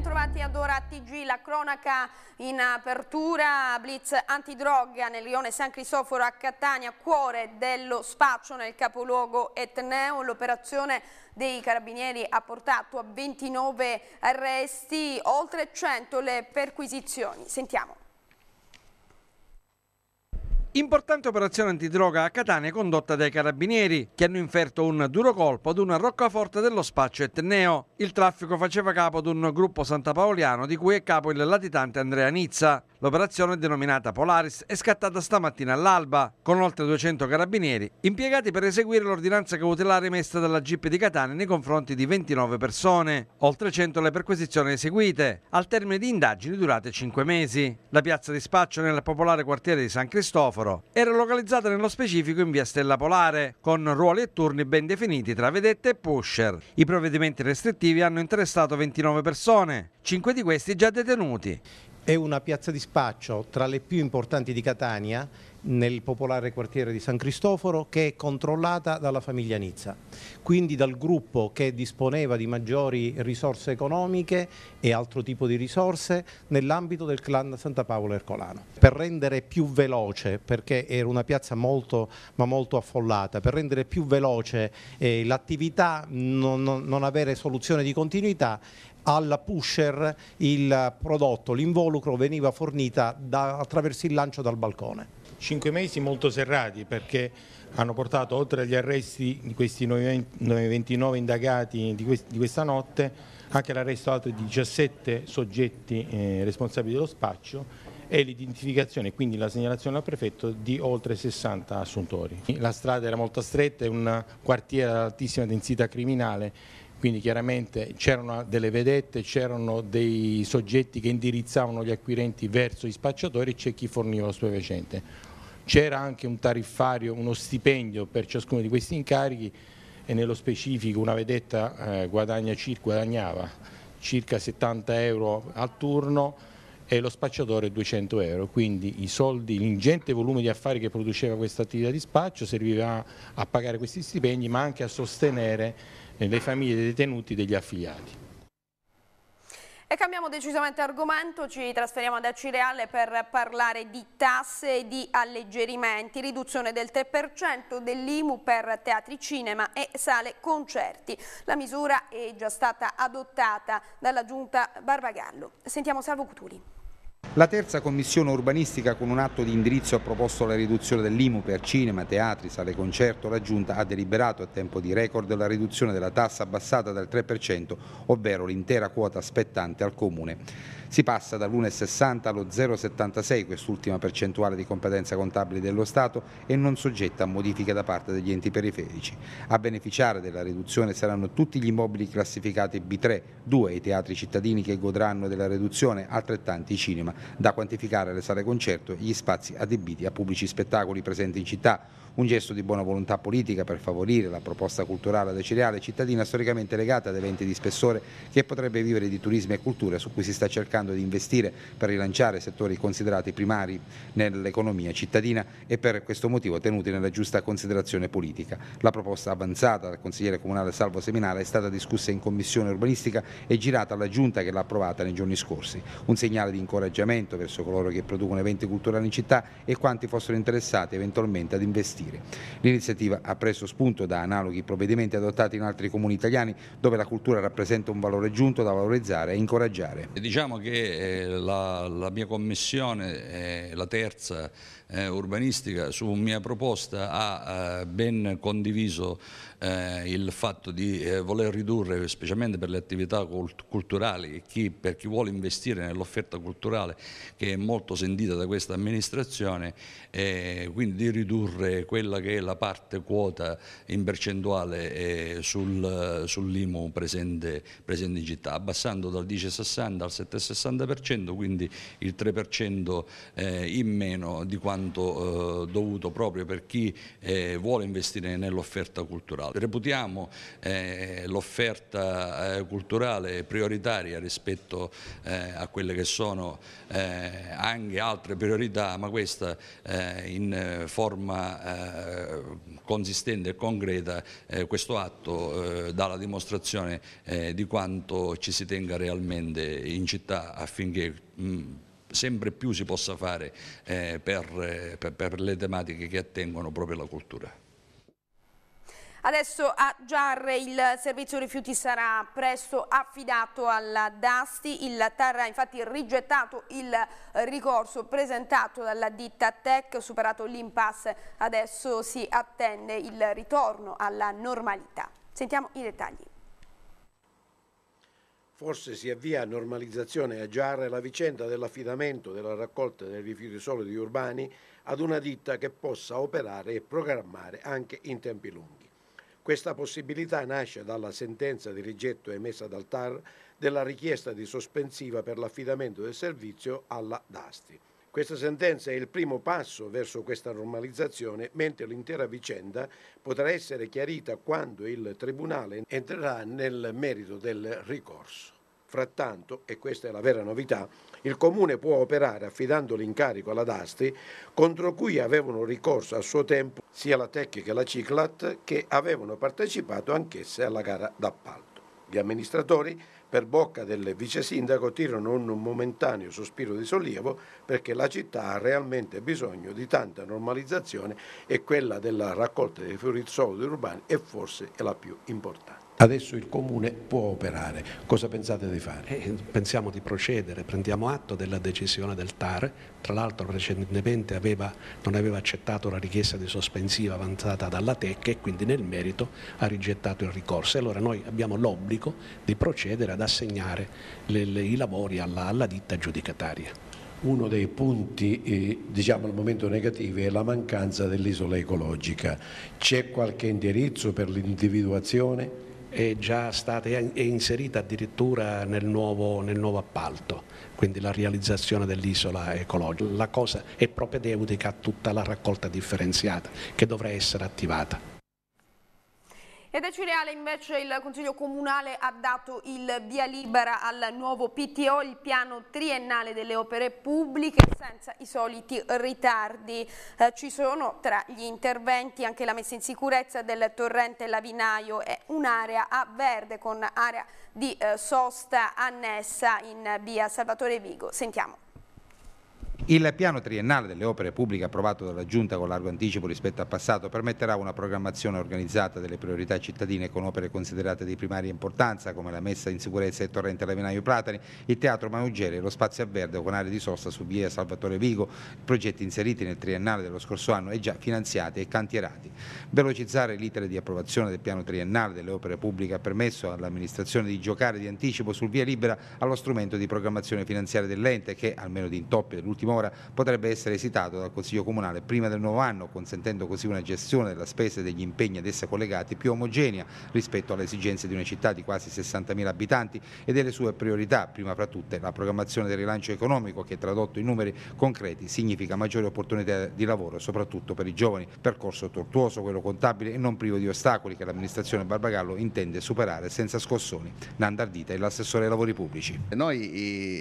Bentrovati ad ora TG, la cronaca in apertura, blitz antidroga nel rione San Cristoforo a Catania, cuore dello spaccio nel capoluogo etneo, l'operazione dei carabinieri ha portato a 29 arresti, oltre 100 le perquisizioni. Sentiamo. Importante operazione antidroga a Catania condotta dai carabinieri, che hanno inferto un duro colpo ad una roccaforte dello spaccio etneo. Il traffico faceva capo ad un gruppo santapaoliano di cui è capo il latitante Andrea Nizza. L'operazione denominata Polaris è scattata stamattina all'alba con oltre 200 carabinieri impiegati per eseguire l'ordinanza cautelare emessa dalla GIP di Catania nei confronti di 29 persone, oltre 100 le perquisizioni eseguite, al termine di indagini durate 5 mesi. La piazza di spaccio nel popolare quartiere di San Cristoforo era localizzata nello specifico in via Stella Polare, con ruoli e turni ben definiti tra vedette e pusher. I provvedimenti restrittivi hanno interessato 29 persone, 5 di questi già detenuti. È una piazza di spaccio tra le più importanti di Catania nel popolare quartiere di San Cristoforo che è controllata dalla famiglia Nizza, quindi dal gruppo che disponeva di maggiori risorse economiche e altro tipo di risorse nell'ambito del clan Santa Paolo Ercolano. Per rendere più veloce, perché era una piazza molto ma molto affollata, per rendere più veloce eh, l'attività, non, non avere soluzione di continuità, alla pusher il prodotto, l'involucro veniva fornita da, attraverso il lancio dal balcone cinque mesi molto serrati perché hanno portato oltre agli arresti di questi 29 indagati di questa notte anche l'arresto di altri 17 soggetti eh, responsabili dello spaccio e l'identificazione, quindi la segnalazione al prefetto di oltre 60 assuntori. La strada era molto stretta, è un quartiere ad altissima densità criminale quindi chiaramente c'erano delle vedette, c'erano dei soggetti che indirizzavano gli acquirenti verso gli spacciatori e c'è chi forniva lo stupefacente. C'era anche un tariffario, uno stipendio per ciascuno di questi incarichi e nello specifico una vedetta eh, guadagna, guadagnava circa 70 euro al turno e lo spacciatore 200 euro, quindi soldi, l'ingente volume di affari che produceva questa attività di spaccio serviva a pagare questi stipendi ma anche a sostenere le famiglie dei detenuti e degli affiliati. E cambiamo decisamente argomento, ci trasferiamo ad Acireale per parlare di tasse e di alleggerimenti, riduzione del 3% dell'IMU per teatri, cinema e sale concerti. La misura è già stata adottata dalla giunta Barbagallo. Sentiamo Salvo Cutuli. La terza commissione urbanistica con un atto di indirizzo ha proposto la riduzione dell'IMU per cinema, teatri, sale concerto. La Giunta ha deliberato a tempo di record la riduzione della tassa abbassata dal 3%, ovvero l'intera quota spettante al Comune. Si passa dall'1,60 allo 0,76, quest'ultima percentuale di competenza contabile dello Stato e non soggetta a modifiche da parte degli enti periferici. A beneficiare della riduzione saranno tutti gli immobili classificati B3, 2 i teatri cittadini che godranno della riduzione, altrettanti i cinema, da quantificare le sale concerto e gli spazi adibiti a pubblici spettacoli presenti in città. Un gesto di buona volontà politica per favorire la proposta culturale deciliale cittadina storicamente legata ad eventi di spessore che potrebbe vivere di turismo e cultura su cui si sta cercando cercando di investire per rilanciare settori considerati primari nell'economia cittadina e per questo motivo tenuti nella giusta considerazione politica. La proposta avanzata dal consigliere comunale Salvo Seminara è stata discussa in commissione urbanistica e girata alla giunta che l'ha approvata nei giorni scorsi. Un segnale di incoraggiamento verso coloro che producono eventi culturali in città e quanti fossero interessati eventualmente ad investire. L'iniziativa ha preso spunto da analoghi provvedimenti adottati in altri comuni italiani dove la cultura rappresenta un valore aggiunto da valorizzare e incoraggiare. Diciamo che che eh, la, la mia commissione, la terza eh, urbanistica su mia proposta ha eh, ben condiviso eh, il fatto di eh, voler ridurre, specialmente per le attività cult culturali e chi, per chi vuole investire nell'offerta culturale che è molto sentita da questa amministrazione, eh, quindi di ridurre quella che è la parte quota in percentuale eh, sul, sull'IMU presente, presente in città, abbassando dal 10,60 al 7,60%, quindi il 3% in meno di quanto tanto eh, dovuto proprio per chi eh, vuole investire nell'offerta culturale. Reputiamo eh, l'offerta eh, culturale prioritaria rispetto eh, a quelle che sono eh, anche altre priorità, ma questa in forma consistente e concreta questo atto dà la dimostrazione di quanto ci si tenga realmente in città affinché mh, mm, sempre più si possa fare eh, per, eh, per, per le tematiche che attengono proprio la cultura. Adesso a Giarre il servizio rifiuti sarà presto affidato alla Dasti, il TAR ha infatti rigettato il ricorso presentato dalla ditta Tech, superato l'impasse, adesso si attende il ritorno alla normalità. Sentiamo i dettagli. Forse si avvia a normalizzazione a Giarre la vicenda dell'affidamento della raccolta dei rifiuti solidi urbani ad una ditta che possa operare e programmare anche in tempi lunghi. Questa possibilità nasce dalla sentenza di rigetto emessa dal TAR della richiesta di sospensiva per l'affidamento del servizio alla DASTI. Questa sentenza è il primo passo verso questa normalizzazione, mentre l'intera vicenda potrà essere chiarita quando il Tribunale entrerà nel merito del ricorso. Frattanto, e questa è la vera novità, il Comune può operare affidando l'incarico alla Dasti, contro cui avevano ricorso a suo tempo sia la Tec che la Ciclat, che avevano partecipato anch'esse alla gara d'appalto. Gli amministratori per bocca del vice sindaco tirano un momentaneo sospiro di sollievo perché la città ha realmente bisogno di tanta normalizzazione e quella della raccolta dei fiori fiorizoli urbani è forse la più importante. Adesso il Comune può operare, cosa pensate di fare? Eh, pensiamo di procedere, prendiamo atto della decisione del TAR, tra l'altro precedentemente aveva, non aveva accettato la richiesta di sospensiva avanzata dalla TEC e quindi nel merito ha rigettato il ricorso e allora noi abbiamo l'obbligo di procedere ad assegnare le, le, i lavori alla, alla ditta giudicataria uno dei punti eh, diciamo al momento negativi è la mancanza dell'isola ecologica. C'è qualche indirizzo per l'individuazione? è già stata è inserita addirittura nel nuovo, nel nuovo, appalto, quindi la realizzazione dell'isola ecologica. La cosa è propedeutica a tutta la raccolta differenziata che dovrà essere attivata. Ed da Cireale invece il Consiglio Comunale ha dato il via libera al nuovo PTO, il piano triennale delle opere pubbliche, senza i soliti ritardi. Eh, ci sono tra gli interventi anche la messa in sicurezza del torrente Lavinaio e un'area a verde con area di eh, sosta annessa in via Salvatore Vigo. Sentiamo. Il piano triennale delle opere pubbliche approvato dalla Giunta con largo anticipo rispetto al passato permetterà una programmazione organizzata delle priorità cittadine con opere considerate di primaria importanza come la messa in sicurezza del torrente Laminaio Platani, il teatro Manugeri e lo spazio a verde con aree di sosta su via Salvatore Vigo, progetti inseriti nel triennale dello scorso anno e già finanziati e cantierati. Velocizzare l'itere di approvazione del piano triennale delle opere pubbliche ha permesso all'amministrazione di giocare di anticipo sul via libera allo strumento di programmazione finanziaria dell'ente che, almeno di intoppi dell'ultimo finora potrebbe essere esitato dal Consiglio Comunale prima del nuovo anno, consentendo così una gestione della spesa e degli impegni ad essa collegati più omogenea rispetto alle esigenze di una città di quasi 60.000 abitanti e delle sue priorità, prima fra tutte la programmazione del rilancio economico che tradotto in numeri concreti significa maggiori opportunità di lavoro, soprattutto per i giovani. Percorso tortuoso, quello contabile e non privo di ostacoli che l'amministrazione Barbagallo intende superare senza scossoni. Nandardita e l'assessore ai lavori pubblici. Noi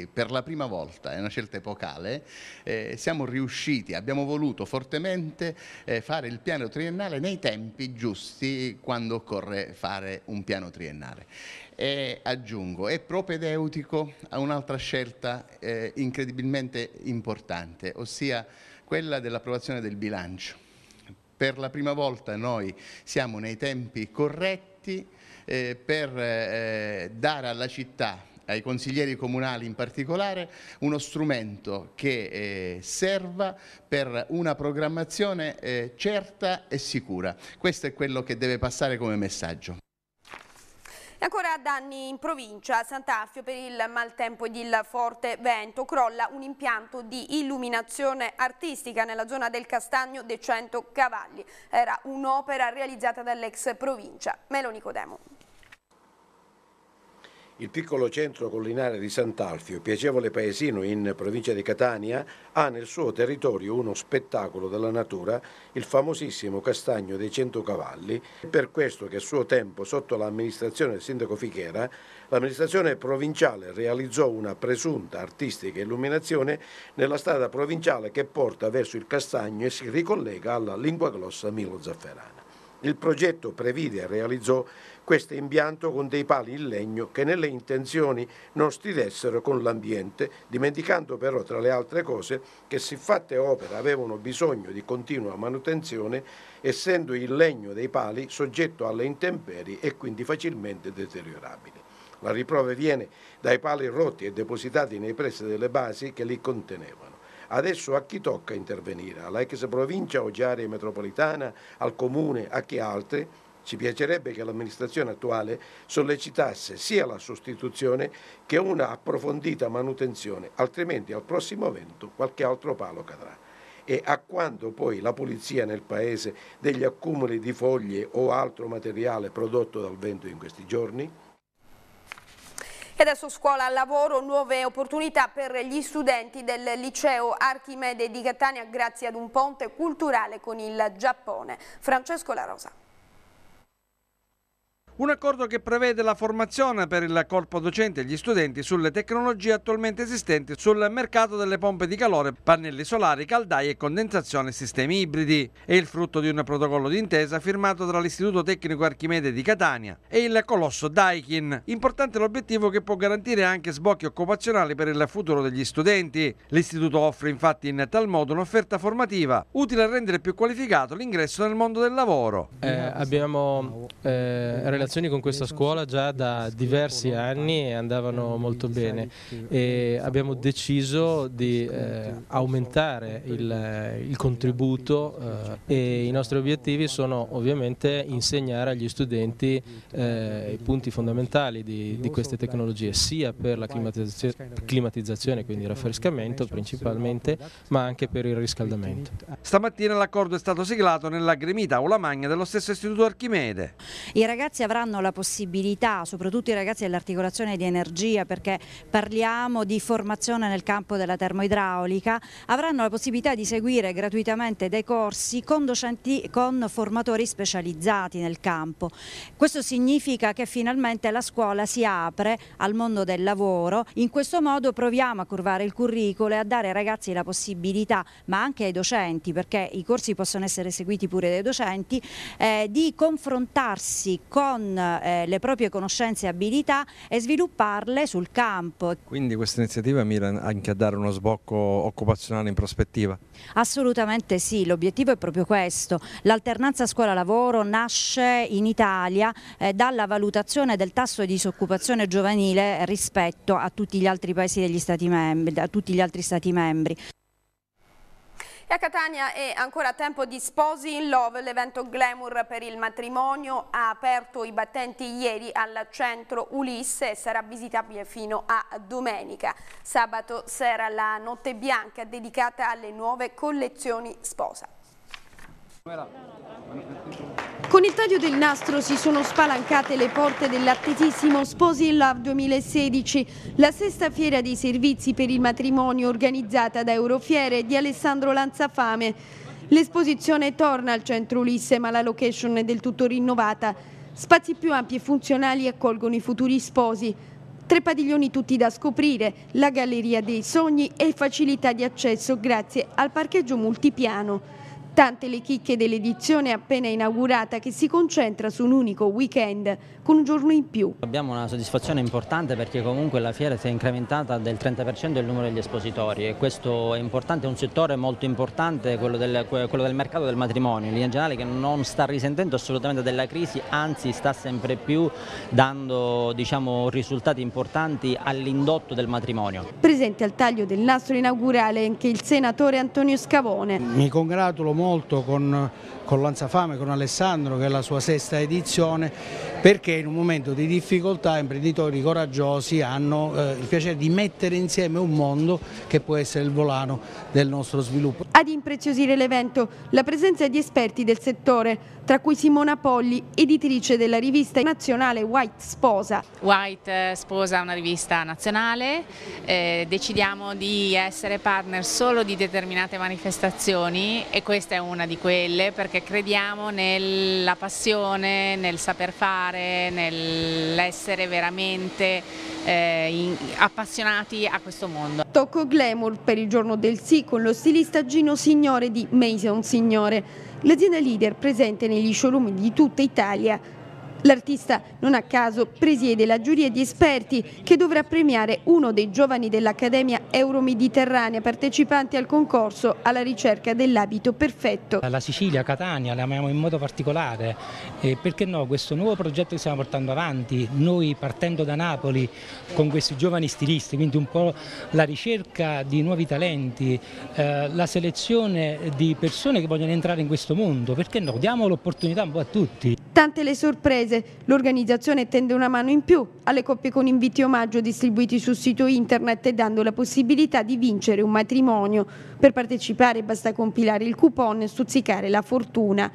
eh, per la prima volta, è una scelta epocale, eh, siamo riusciti, abbiamo voluto fortemente eh, fare il piano triennale nei tempi giusti quando occorre fare un piano triennale. E aggiungo, è propedeutico a un'altra scelta eh, incredibilmente importante, ossia quella dell'approvazione del bilancio. Per la prima volta noi siamo nei tempi corretti eh, per eh, dare alla città ai consiglieri comunali in particolare, uno strumento che eh, serva per una programmazione eh, certa e sicura. Questo è quello che deve passare come messaggio. E ancora danni in provincia, Sant'Affio per il maltempo ed il forte vento crolla un impianto di illuminazione artistica nella zona del Castagno dei 100 Cavalli. Era un'opera realizzata dall'ex provincia. Melo Nicodemo. Il piccolo centro collinare di Sant'Alfio, piacevole paesino in provincia di Catania, ha nel suo territorio uno spettacolo della natura, il famosissimo castagno dei cento cavalli. È per questo che a suo tempo, sotto l'amministrazione del sindaco Fichera, l'amministrazione provinciale realizzò una presunta artistica illuminazione nella strada provinciale che porta verso il castagno e si ricollega alla lingua glossa Milo Zafferana. Il progetto previde e realizzò questo impianto con dei pali in legno che nelle intenzioni non stridessero con l'ambiente, dimenticando però tra le altre cose che siffatte opere avevano bisogno di continua manutenzione, essendo il legno dei pali soggetto alle intemperie e quindi facilmente deteriorabile. La riprova viene dai pali rotti e depositati nei pressi delle basi che li contenevano. Adesso a chi tocca intervenire? Alla ex provincia o già area metropolitana? Al comune? A chi altri? Ci piacerebbe che l'amministrazione attuale sollecitasse sia la sostituzione che una approfondita manutenzione, altrimenti al prossimo evento qualche altro palo cadrà e a quando poi la pulizia nel paese degli accumuli di foglie o altro materiale prodotto dal vento in questi giorni? E adesso scuola al lavoro, nuove opportunità per gli studenti del liceo Archimede di Catania grazie ad un ponte culturale con il Giappone. Francesco La Rosa. Un accordo che prevede la formazione per il corpo docente e gli studenti sulle tecnologie attualmente esistenti sul mercato delle pompe di calore, pannelli solari, caldaie e condensazione e sistemi ibridi. È il frutto di un protocollo d'intesa firmato tra l'Istituto Tecnico Archimede di Catania e il colosso Daikin. Importante l'obiettivo che può garantire anche sbocchi occupazionali per il futuro degli studenti. L'Istituto offre infatti in tal modo un'offerta formativa utile a rendere più qualificato l'ingresso nel mondo del lavoro. Eh, abbiamo eh, relazioni con questa scuola già da diversi anni e andavano molto bene e abbiamo deciso di eh, aumentare il, il contributo eh, e i nostri obiettivi sono ovviamente insegnare agli studenti eh, i punti fondamentali di, di, queste tecnologie sia per la climatizzazione, climatizzazione quindi il raffrescamento principalmente ma anche per il riscaldamento. Stamattina l'accordo è stato siglato nella gremita aula magna dello stesso istituto Archimede. I ragazzi avranno avranno la possibilità, soprattutto i ragazzi dell'articolazione di energia, perché parliamo di formazione nel campo della termoidraulica, avranno la possibilità di seguire gratuitamente dei corsi con, docenti, con formatori specializzati nel campo. Questo significa che finalmente la scuola si apre al mondo del lavoro, in questo modo proviamo a curvare il curriculum e a dare ai ragazzi la possibilità, ma anche ai docenti, perché i corsi possono essere seguiti pure dai docenti, eh, di confrontarsi con con eh, le proprie conoscenze e abilità e svilupparle sul campo. Quindi questa iniziativa mira anche a dare uno sbocco occupazionale in prospettiva? Assolutamente sì, l'obiettivo è proprio questo. L'alternanza scuola-lavoro nasce in Italia eh, dalla valutazione del tasso di disoccupazione giovanile rispetto a tutti gli altri paesi degli stati membri, a tutti gli altri stati membri. E a Catania è ancora tempo di Sposi in Love, l'evento glamour per il matrimonio ha aperto i battenti ieri al centro Ulisse e sarà visitabile fino a domenica. Sabato sera la notte bianca dedicata alle nuove collezioni sposa. Con il taglio del nastro si sono spalancate le porte dell'attesissimo Sposi in Love 2016, la sesta fiera dei servizi per il matrimonio organizzata da Eurofiere di Alessandro Lanzafame. L'esposizione torna al centro Ulisse ma la location è del tutto rinnovata. Spazi più ampi e funzionali accolgono i futuri sposi. Tre padiglioni tutti da scoprire, la Galleria dei Sogni e facilità di accesso grazie al parcheggio multipiano. Tante le chicche dell'edizione appena inaugurata che si concentra su un unico weekend, con un giorno in più. Abbiamo una soddisfazione importante perché comunque la fiera si è incrementata del 30% il numero degli espositori e questo è importante, è un settore molto importante, quello del, quello del mercato del matrimonio, in linea generale che non sta risentendo assolutamente della crisi, anzi sta sempre più dando diciamo, risultati importanti all'indotto del matrimonio. Presente al taglio del nastro inaugurale anche il senatore Antonio Scavone. Mi congratulo molto con, con Lanzafame, con Alessandro che è la sua sesta edizione perché in un momento di difficoltà imprenditori coraggiosi hanno eh, il piacere di mettere insieme un mondo che può essere il volano del nostro sviluppo. Ad impreziosire l'evento la presenza di esperti del settore, tra cui Simona Polli, editrice della rivista nazionale White Sposa. White eh, Sposa è una rivista nazionale, eh, decidiamo di essere partner solo di determinate manifestazioni e questa è una di quelle perché crediamo nella passione, nel saper fare, nell'essere veramente eh, in, appassionati a questo mondo. Tocco glamour per il giorno del sì con lo stilista Gino Signore di Mason Signore, l'azienda leader presente negli showroom di tutta Italia L'artista non a caso presiede la giuria di esperti che dovrà premiare uno dei giovani dell'Accademia Euromediterranea partecipanti al concorso alla ricerca dell'abito perfetto. La Sicilia, Catania, la amiamo in modo particolare e perché no questo nuovo progetto che stiamo portando avanti, noi partendo da Napoli con questi giovani stilisti, quindi un po' la ricerca di nuovi talenti, eh, la selezione di persone che vogliono entrare in questo mondo, perché no? Diamo l'opportunità un po' a tutti. Tante le sorprese, l'organizzazione tende una mano in più alle coppie con inviti omaggio distribuiti sul sito internet e dando la possibilità di vincere un matrimonio. Per partecipare basta compilare il coupon e stuzzicare la fortuna.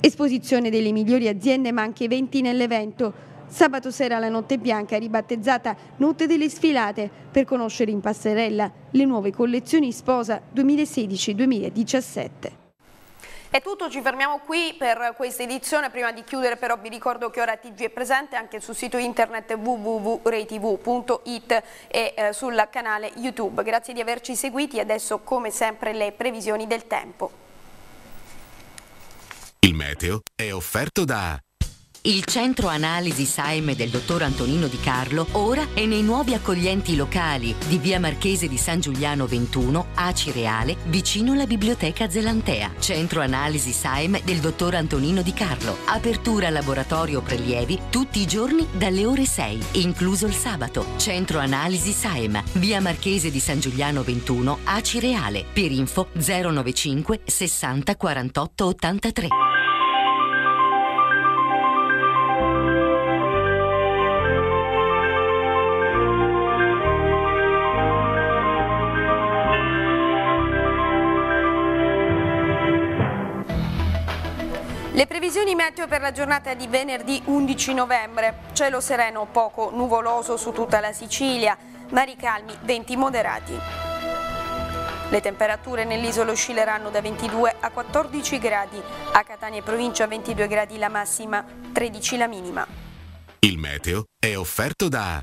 Esposizione delle migliori aziende ma anche eventi nell'evento. Sabato sera la Notte Bianca, ribattezzata Notte delle Sfilate, per conoscere in passerella le nuove collezioni Sposa 2016-2017. È tutto, ci fermiamo qui per questa edizione. Prima di chiudere però vi ricordo che ora TG è presente anche sul sito internet www.reitv.it e eh, sul canale YouTube. Grazie di averci seguiti e adesso come sempre le previsioni del tempo. Il meteo è offerto da... Il centro analisi Saime del dottor Antonino Di Carlo ora è nei nuovi accoglienti locali di via Marchese di San Giuliano 21, a Cireale, vicino la biblioteca Zelantea. Centro analisi Saime del dottor Antonino Di Carlo. Apertura laboratorio prelievi tutti i giorni dalle ore 6, incluso il sabato. Centro analisi Saime, via Marchese di San Giuliano 21, a Cireale. Per info 095 60 48 83. Le previsioni meteo per la giornata di venerdì 11 novembre. Cielo sereno poco nuvoloso su tutta la Sicilia, mari calmi, venti moderati. Le temperature nell'isola oscilleranno da 22 a 14 gradi, a Catania e provincia 22 gradi la massima, 13 la minima. Il meteo è offerto da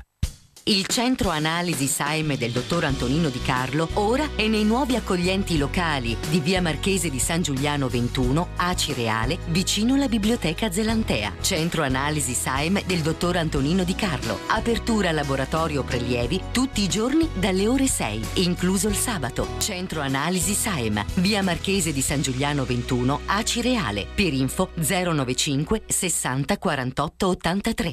il centro analisi Saime del dottor Antonino Di Carlo ora è nei nuovi accoglienti locali di via Marchese di San Giuliano 21, a Cireale, vicino alla biblioteca Zelantea. Centro analisi Saime del dottor Antonino Di Carlo. Apertura laboratorio prelievi tutti i giorni dalle ore 6, incluso il sabato. Centro analisi Saime, via Marchese di San Giuliano 21, a Cireale. Per info 095 60 48 83.